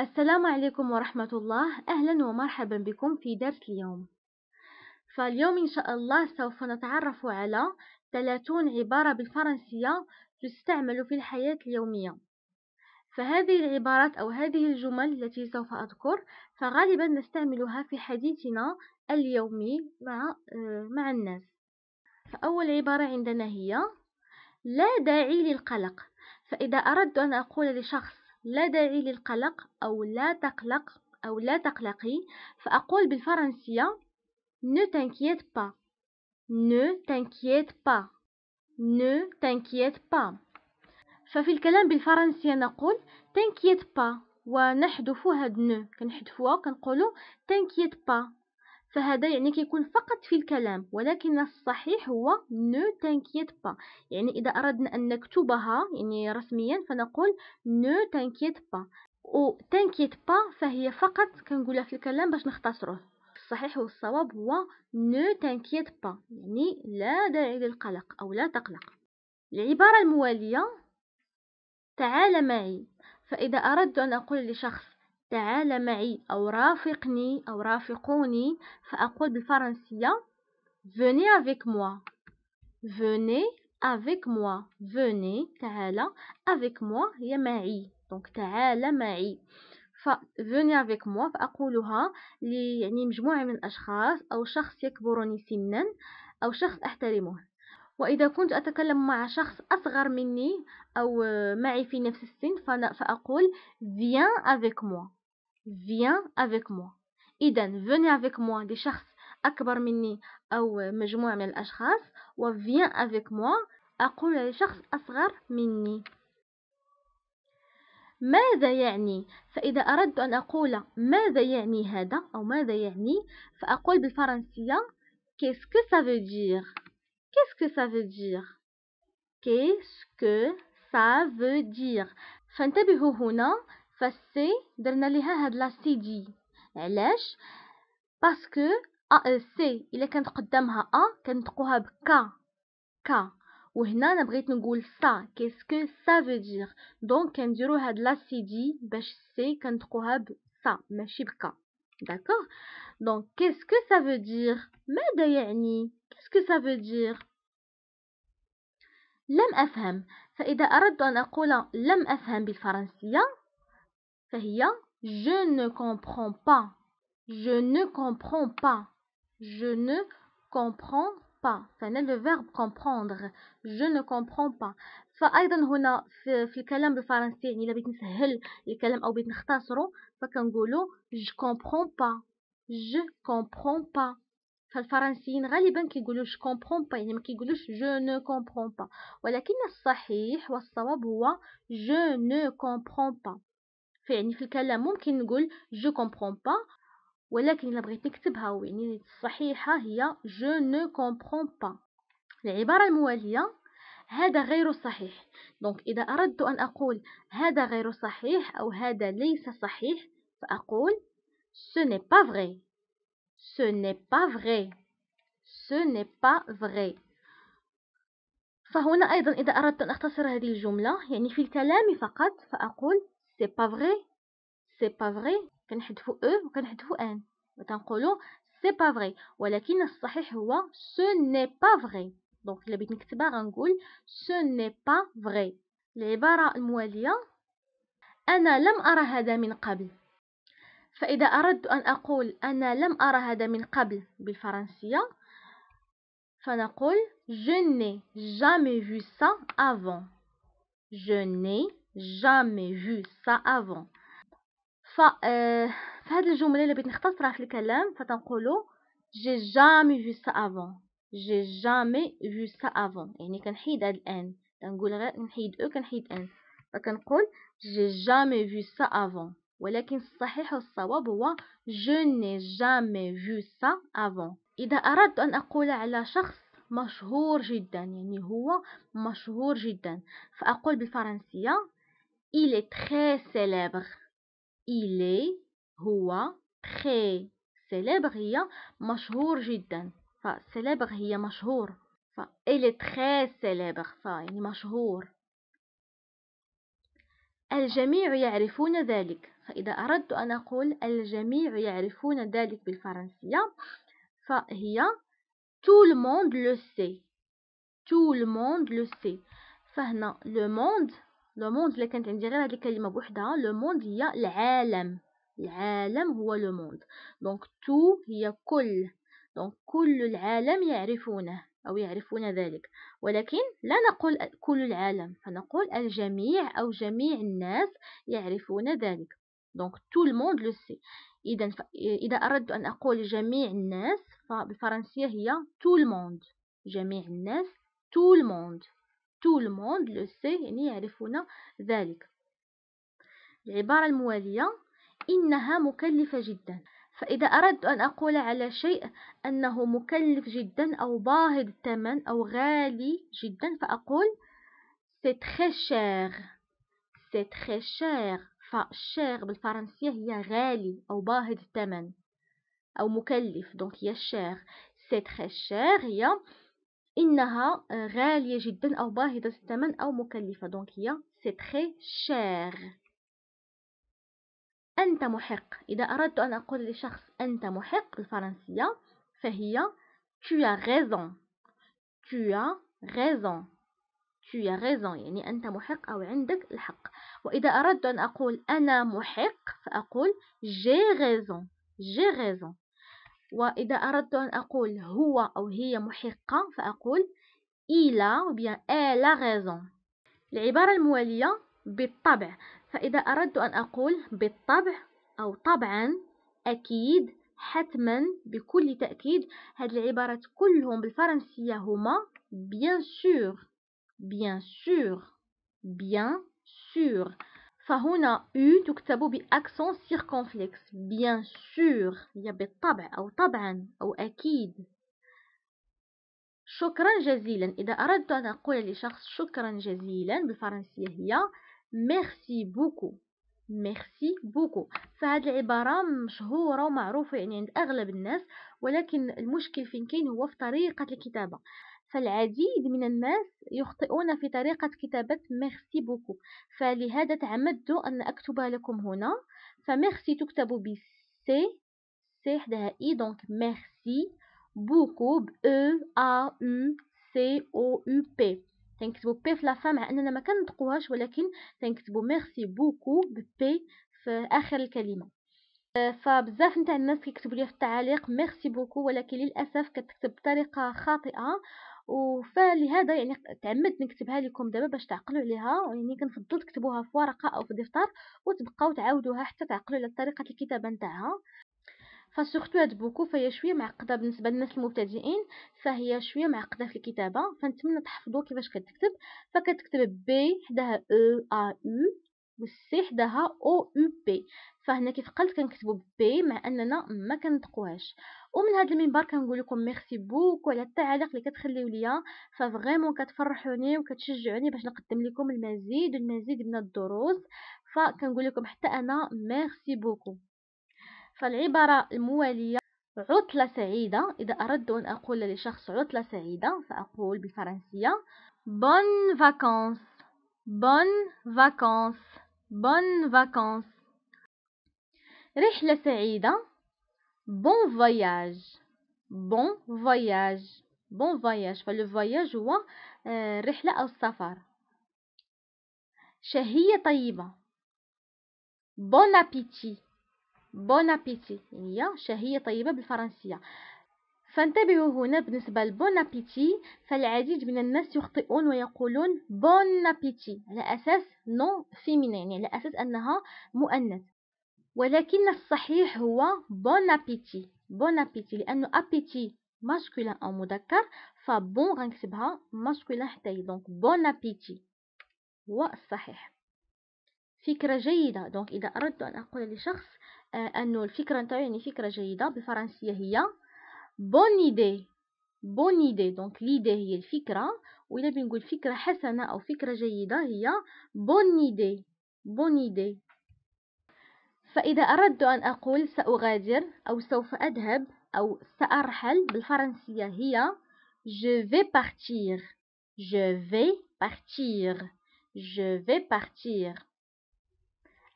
السلام عليكم ورحمة الله أهلا ومرحبا بكم في درس اليوم فاليوم إن شاء الله سوف نتعرف على 30 عبارة بالفرنسية تستعمل في الحياة اليومية فهذه العبارات أو هذه الجمل التي سوف أذكر فغالبا نستعملها في حديثنا اليومي مع, مع الناس فأول عبارة عندنا هي لا داعي للقلق فإذا أردت أن أقول لشخص لا داعي للقلق أو لا تقلق أو لا تقلقي فأقول بالفرنسية ne t'inquiète pas ne t'inquiète pas ne t'inquiète pas ففي الكلام بالفرنسية نقول تنكيت با ونحذف هاد نو كنحذفوها كنقولو تنكيت با فهذا يعني كيكون فقط في الكلام ولكن الصحيح هو نو تانكيت با يعني إذا أردنا أن نكتبها يعني رسميا فنقول نو تانكيت با و تانكيت با فهي فقط كنقولها في الكلام باش نختصروه الصحيح والصواب هو نو تانكيت با يعني لا داعي للقلق او لا تقلق العباره المواليه تعال معي فاذا اردت ان اقول لشخص تعال معي أو رافقني أو رافقوني فأقول بالفرنسية venez avec moi venez avec moi venez تعال avec moi هي معي دونك تعال معي فvenez avec moi فأقولها لي يعني مجموعة من الأشخاص أو شخص يكبرني سنا أو شخص أحترمه وإذا كنت أتكلم مع شخص أصغر مني أو معي في نفس السن فأقول viens avec moi viens avec moi إذا venez avec moi دي شخص أكبر مني أو مجموعة من الأشخاص و viens avec moi أقول لشخص أصغر مني ماذا يعني فإذا أردت أن أقول ماذا يعني هذا أو ماذا يعني فأقول بالفرنسية qu'est-ce que ça veut dire qu'est-ce que ça veut dire qu'est-ce que ça veut dire فانتبهوا هنا فالسي درنا ليها هاد لا سي جي علاش باسكو سي الا كانت قدامها ا كنطقوها بكا كا وهنا انا بغيت نقول سا كيسكو سا فو دير دونك كنديرو هاد لا سي باش سي كنطقوها بسا ماشي بكا داكوغ دونك كيسكو سا فو دير ماذا يعني كيسكو سا فو دير لم افهم فاذا اردت ان اقول لم افهم بالفرنسيه فهي je ne comprends pas je ne comprends pas je ne comprends pas فهنا le verbe comprendre je ne comprends pas فايضا هنا في, في الكلام بالفرنسي يعني الا بغيت نسهل الكلام او بغيت نختصره فكنقولو je comprends pas je comprends pas فالفرنسيين غالبا كيقولو je comprends pas يعني ما كيقولوش je ne comprends pas ولكن الصحيح والصواب هو je ne comprends pas فيعني في الكلام ممكن نقول جو كومبرون با ولكن الا بغيت نكتبها يعني الصحيحه هي جو نو كومبرون با العباره المواليه هذا غير صحيح دونك اذا اردت ان اقول هذا غير صحيح او هذا ليس صحيح فاقول سو ني با فري سو ني با فري سو ني با فري فهنا أيضا إذا أردت أن أختصر هذه الجملة يعني في الكلام فقط فأقول سي با فري سي با فري كنحذفوا او وكنحذفوا ان وكنقولوا سي با فري ولكن الصحيح هو سو ني با فري دونك الا بغيت نكتبها غنقول سو ني با فري العباره المواليه انا لم ارى هذا من قبل فاذا اردت ان اقول انا لم ارى هذا من قبل بالفرنسيه فنقول je n'ai jamais vu ça avant je n'ai jamais vu ça avant ف في هذه الجمله اللي بغيت نختصرها في الكلام فتنقولوا جي جامي في سا افون جي جامي في سا افون يعني كنحيد هاد الان كنقول غير نحيد او كنحيد ان فكنقول جي جامي في سا افون ولكن الصحيح والصواب هو جو ني جامي vu سا افون إذا أردت أن أقول على شخص مشهور جدا يعني هو مشهور جدا فأقول بالفرنسية Il est très célèbre. Il est هو très célèbre هي مشهور جدا فcélèbre هي مشهور ف il est très célèbre ف يعني مشهور الجميع يعرفون ذلك فإذا أردت أن أقول الجميع يعرفون ذلك بالفرنسية فهي tout le monde le sait tout le monde le sait فهنا le monde لو موند الا كانت عندي غير هذه الكلمه بوحدها لو موند هي العالم العالم هو لو موند دونك تو هي كل دونك كل العالم يعرفونه أو يعرفون ذلك ولكن لا نقول كل العالم فنقول الجميع أو جميع الناس يعرفون ذلك دونك تو الموند monde le sait إذا إذا أردت أن أقول جميع الناس فبالفرنسية هي تو الموند جميع الناس تو الموند tout le monde le sait يعني يعرفون ذلك العبارة الموالية إنها مكلفة جدا فإذا أردت أن أقول على شيء أنه مكلف جدا أو باهظ الثمن أو غالي جدا فأقول c'est très cher c'est très cher فشير بالفرنسية هي غالي أو باهظ الثمن أو مكلف دونك هي شير سي تخي شير هي إنها آه، غالية جدا أو باهظة الثمن أو مكلفة دونك هي سي تخي شير أنت محق إذا أردت أن أقول لشخص أنت محق بالفرنسية فهي tu as raison tu as raison tu as raison يعني أنت محق أو عندك الحق وإذا أردت أن أقول أنا محق فأقول j'ai raison j'ai raison وإذا أردت أن أقول هو أو هي محقة فأقول إلا أو ou bien غيزون العبارة الموالية بالطبع فإذا أردت أن أقول بالطبع أو طبعا أكيد حتما بكل تأكيد هاد العبارات كلهم بالفرنسية هما بيان سور بيان سور, بيان سور فهنا U تكتب بأكسون سيركونفليكس بيان سور هي بالطبع أو طبعا أو أكيد شكرا جزيلا إذا أردت أن أقول لشخص شكرا جزيلا بالفرنسية هي ميرسي بوكو ميرسي بوكو فهذه العبارة مشهورة ومعروفة يعني عند أغلب الناس ولكن المشكل فين كاين هو في طريقة الكتابة فالعديد من الناس يخطئون في طريقة كتابة ميرسي بوكو فلهذا تعمدت أن أكتب لكم هنا فميرسي تكتب ب سي سي حدها إي دونك ميرسي بوكو ب أ e، U سي أو أو بي تنكتبو بي في لافا مع أننا ما كنطقوهاش ولكن تنكتبو ميرسي بوكو ب بي في آخر الكلمة فبزاف نتاع الناس كيكتبوا لي في التعاليق ميرسي بوكو ولكن للاسف كتكتب بطريقه خاطئه فلهذا يعني تعمدت نكتبها لكم دابا باش تعقلوا عليها يعني كنفضل تكتبوها في ورقه او في دفتر وتبقاو تعاودوها حتى تعقلوا على طريقه الكتابه نتاعها فسورتو هاد بوكو فهي شويه معقده بالنسبه للناس المبتدئين فهي شويه معقده في الكتابه فنتمنى تحفظوا كيفاش كتكتب فكتكتب بي حداها او ا او والسيح دها او او بي فهنا كيف قلت كنكتبو بي مع اننا ما كنطقوهاش ومن هذا المنبر كنقول لكم ميرسي بوكو على التعاليق اللي كتخليو ليا ففريمون كتفرحوني وكتشجعوني باش نقدم لكم المزيد والمزيد من الدروس فكنقول لكم حتى انا ميرسي بوكو فالعباره المواليه عطلة سعيدة إذا أردت أن أقول لشخص عطلة سعيدة فأقول بالفرنسية بون فاكونس بون فاكونس bonnes vacances رحلة سعيدة bon voyage bon voyage bon voyage فلو voyage هو الرحلة أو السفر شهية طيبة bon appétit bon appétit هي شهية طيبة بالفرنسية فانتبهوا هنا بالنسبة لبون أبيتي فالعديد من الناس يخطئون ويقولون بون أبيتي على أساس نو فيمينين يعني على أساس أنها مؤنث ولكن الصحيح هو بون أبيتي بون أبيتي لأنه أبيتي ماسكولين أو مذكر فبون غنكتبها ماسكولين حتى هي دونك بون أبيتي هو الصحيح فكرة جيدة دونك إذا أردت أن أقول لشخص آه، أنه الفكرة نتاعو يعني فكرة جيدة بالفرنسية هي بون ايدي بون ايدي دونك ليدي هي الفكرة وإلا بنقول فكرة حسنة أو فكرة جيدة هي بون ايدي بون ايدي فإذا أردت أن أقول سأغادر أو سوف أذهب أو سأرحل بالفرنسية هي je vais partir je vais partir je vais partir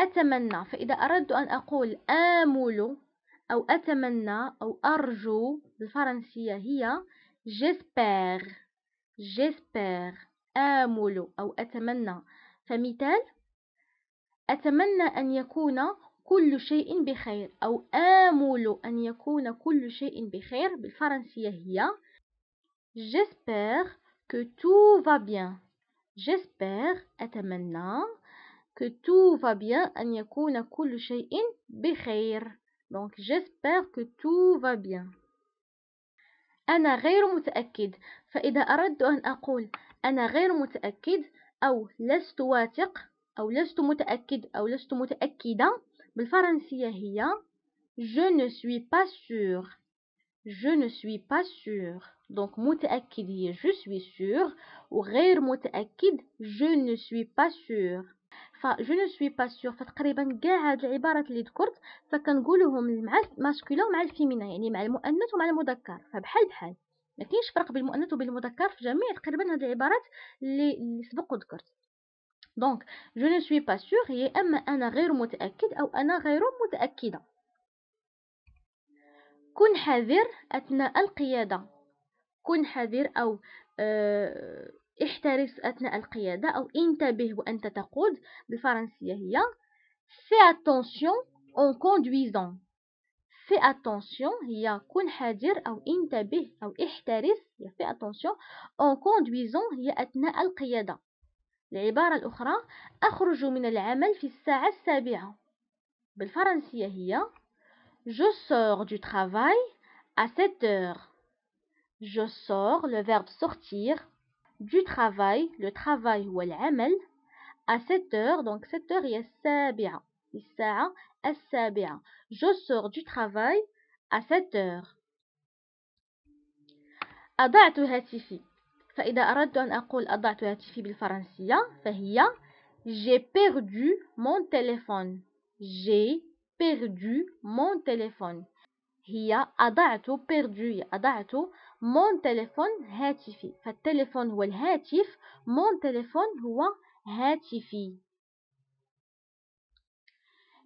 أتمنى فإذا أردت أن أقول آمل أو أتمنى أو أرجو بالفرنسية هي جسبر جسبر آمل أو أتمنى فمثال أتمنى أن يكون كل شيء بخير أو آمل أن يكون كل شيء بخير بالفرنسية هي جسبر que tout va bien. J'espère أتمنى que tout va bien أن يكون كل شيء بخير. Donc j'espère que tout va bien. Ana ghayr muta'akkid, fa idha arad an aqul ana ghayr muta'akkid aw l'est waathiq aw l'est muta'akkid aw l'est muta'akkida, bil-faransiya hiya je ne suis pas sûr. Je ne suis pas sûr. Donc muta'akkid je suis sûr, wa ghayr muta'akkid je ne suis pas sûr. فجو نو سوي با سيغ فتقريبا كاع هاد العبارات اللي ذكرت فكنقولوهم مع الماسكولين ومع الفيمينا يعني مع المؤنث ومع المذكر فبحال بحال ما كاينش فرق بين المؤنث وبين المذكر في جميع تقريبا هاد العبارات اللي, اللي سبق وذكرت دونك جو نو سوي با سيغ هي اما انا غير متاكد او انا غير متاكده كن حذر اثناء القياده كن حذر او آه احترس أثناء القيادة أو انتبه وأنت تقود بالفرنسية هي في attention en conduisant في attention هي كن حذر أو انتبه أو احترس هي في attention en conduisant هي أثناء القيادة العبارة الأخرى أخرج من العمل في الساعة السابعة بالفرنسية هي Je sors du travail à 7 heures. Je sors, le verbe sortir, du travail, le travail ou l'amel à 7 heures, donc 7 heures, il y a sabi'a. Je sors du travail à 7 heures. أضعت هاتفي فإذا أردت أن أقول أضعت هاتفي بالفرنسية فهي j'ai perdu mon téléphone j'ai perdu mon téléphone هي أضعت بيردوي أضعت مون تليفون هاتفي فالتليفون هو الهاتف مون تليفون هو هاتفي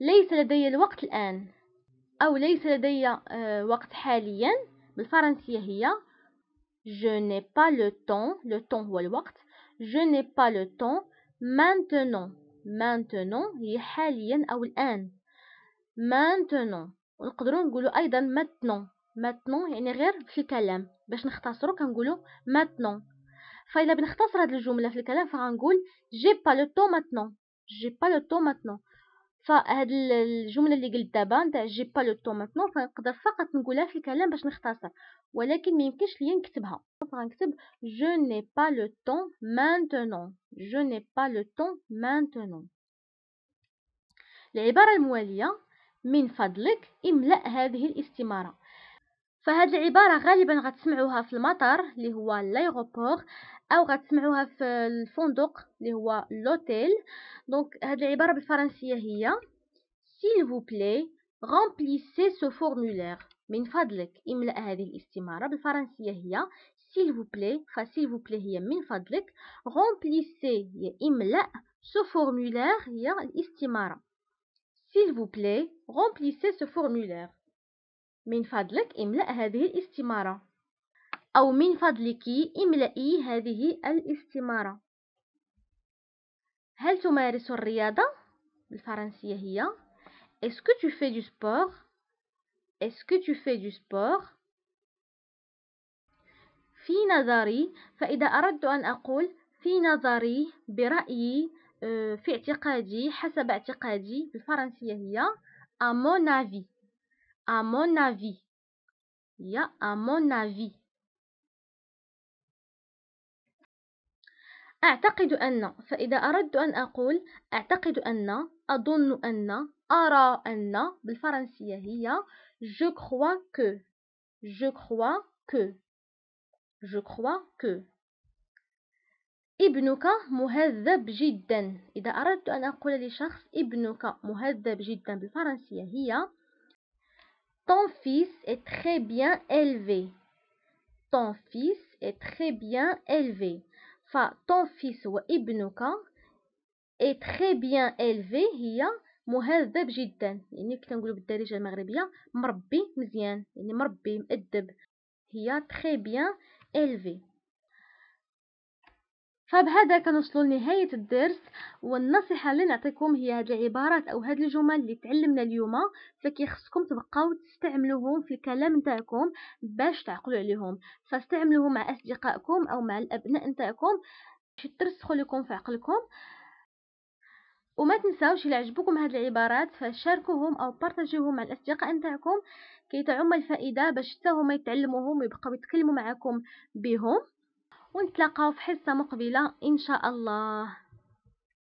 ليس لدي الوقت الآن أو ليس لدي آه، وقت حاليا بالفرنسية هي Je n'ai pas le temps le temps هو الوقت Je n'ai pas le temps maintenant maintenant هي حاليا أو الآن maintenant ونقدروا نقولوا ايضا maintenant maintenant يعني غير في الكلام باش نختصرو كنقولوا maintenant فإلا بنختصر هذه الجمله في الكلام فغنقول جي با لو تو maintenant جي با لو تو maintenant فهاد الجمله اللي قلت دابا نتاع جي با لو تو maintenant فنقدر فقط نقولها في الكلام باش نختصر ولكن ما يمكنش ليا نكتبها فغنكتب جو ني با لو طون maintenant جو ني با لو طون maintenant العباره المواليه من فضلك املأ هذه الاستمارة فهاد العبارة غالبا غتسمعوها في المطار اللي هو لايغوبور او غتسمعوها في الفندق اللي هو لوتيل دونك هاد العبارة بالفرنسية هي سيل vous plaît remplissez ce formulaire من فضلك املأ هذه الاستمارة بالفرنسية هي سيل vous فسيل vous هي من فضلك remplissez هي املأ ce formulaire هي الاستمارة s'il vous plaît, remplissez ce formulaire. من فضلك املأ هذه الاستمارة أو من فضلك املأي هذه الاستمارة هل تمارس الرياضة؟ بالفرنسية هي Est-ce que tu fais du sport? Est-ce que tu fais du sport? في نظري فإذا أردت أن أقول في نظري برأيي آه، في اعتقادي حسب اعتقادي بالفرنسية هي à أفي avis أفي هي أعتقد أن فإذا أردت أن أقول أعتقد أن أظن أن أرى أن بالفرنسية هي je crois que je crois que je crois que ابنك مهذب جدا إذا أردت أن أقول لشخص ابنك مهذب جدا بالفرنسية هي Ton fils est très bien élevé. Ton fils est très bien élevé. ton fils وابنك est très bien élevé هي مهذب جدا يعني كي بالدارجه المغربيه مربي مزيان يعني مربي مؤدب هي très bien élevé فبهذا طيب، كنوصلوا لنهاية الدرس والنصيحة اللي نعطيكم هي هاد العبارات أو هاد الجمل اللي تعلمنا اليوم فكيخصكم تبقاو تستعملوهم في الكلام نتاعكم باش تعقلوا عليهم فاستعملوهم مع أصدقائكم أو مع الأبناء نتاعكم باش ترسخوا لكم في عقلكم وما تنساوش الى عجبوكم هاد العبارات فشاركوهم او بارتاجيوهم مع الاصدقاء نتاعكم كي تعم الفائده باش حتى هما يتعلموهم ويبقاو يتكلموا معاكم بهم ونتلاقاو في حصة مقبلة إن شاء الله